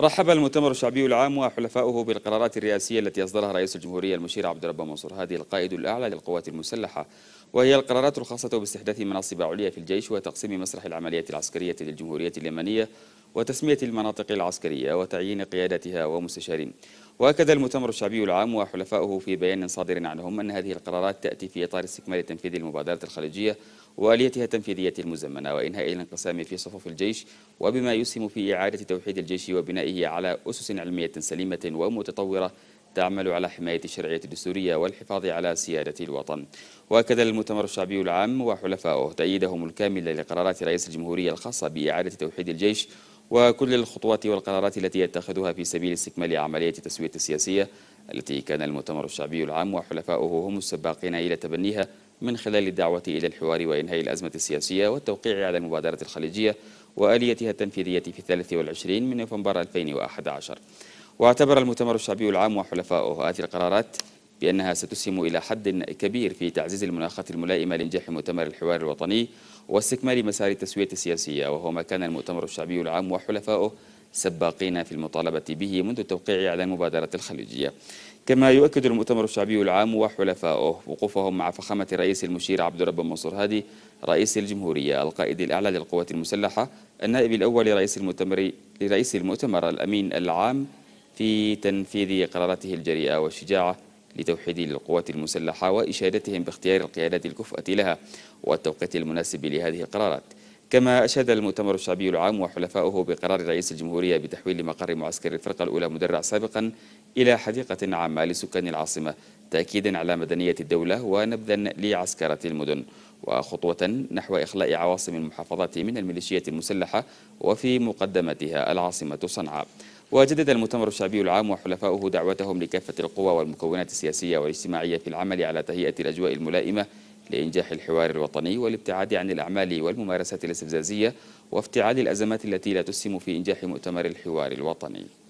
رحب المؤتمر الشعبي العام وحلفاؤه بالقرارات الرئاسية التي أصدرها رئيس الجمهورية المشير عبد الرب منصور هادي القائد الأعلى للقوات المسلحة وهي القرارات الخاصة باستحداث مناصب عليا في الجيش وتقسيم مسرح العمليات العسكرية للجمهورية اليمنية وتسمية المناطق العسكرية وتعيين قيادتها ومستشارين وأكد المؤتمر الشعبي العام وحلفائه في بيان صادر عنهم أن هذه القرارات تأتي في إطار استكمال تنفيذ المبادرات الخليجية وآليتها التنفيذية المزمنة وإنهاء الانقسام في صفوف الجيش وبما يسهم في إعادة توحيد الجيش وبنائه على أسس علمية سليمة ومتطورة تعمل على حماية الشرعية الدستورية والحفاظ على سيادة الوطن وأكد المؤتمر الشعبي العام وحلفائه تأييدهم الكامل لقرارات رئيس الجمهورية الخاصة بإعادة توحيد الجيش وكل الخطوات والقرارات التي يتخذها في سبيل استكمال عملية التسوية السياسية التي كان المؤتمر الشعبي العام وحلفاؤه هم السباقين إلى تبنيها من خلال الدعوة إلى الحوار وإنهاء الأزمة السياسية والتوقيع على المبادرة الخليجية وآليتها التنفيذية في 23 من نوفمبر 2011 واعتبر المؤتمر الشعبي العام وحلفاؤه هذه القرارات بأنها ستسهم إلى حد كبير في تعزيز المناخات الملائمة لنجاح مؤتمر الحوار الوطني واستكمال مسار التسوية السياسية وهو ما كان المؤتمر الشعبي العام وحلفائه سباقين في المطالبة به منذ توقيع على المبادرة الخليجية كما يؤكد المؤتمر الشعبي العام وحلفائه وقوفهم مع فخامة رئيس المشير عبد الرب منصور هادي رئيس الجمهورية القائد الأعلى للقوات المسلحة النائب الأول لرئيس المؤتمر لرئيس المؤتمر الأمين العام في تنفيذ قراراته الجريئة والشجاعة لتوحيد القوات المسلحة وإشادتهم باختيار القيادات الكفؤة لها والتوقيت المناسب لهذه القرارات كما أشاد المؤتمر الشعبي العام وحلفاؤه بقرار رئيس الجمهورية بتحويل مقر معسكر الفرقة الأولى مدرع سابقا إلى حديقة عامة لسكان العاصمة تأكيدا على مدنية الدولة ونبذا لعسكرة المدن وخطوة نحو إخلاء عواصم المحافظات من الميليشيات المسلحة وفي مقدمتها العاصمة صنعاء وجدد المؤتمر الشعبي العام وحلفاؤه دعوتهم لكافة القوى والمكونات السياسية والاجتماعية في العمل على تهيئة الأجواء الملائمة لإنجاح الحوار الوطني والابتعاد عن الأعمال والممارسات الاستفزازية وافتعال الأزمات التي لا تسهم في إنجاح مؤتمر الحوار الوطني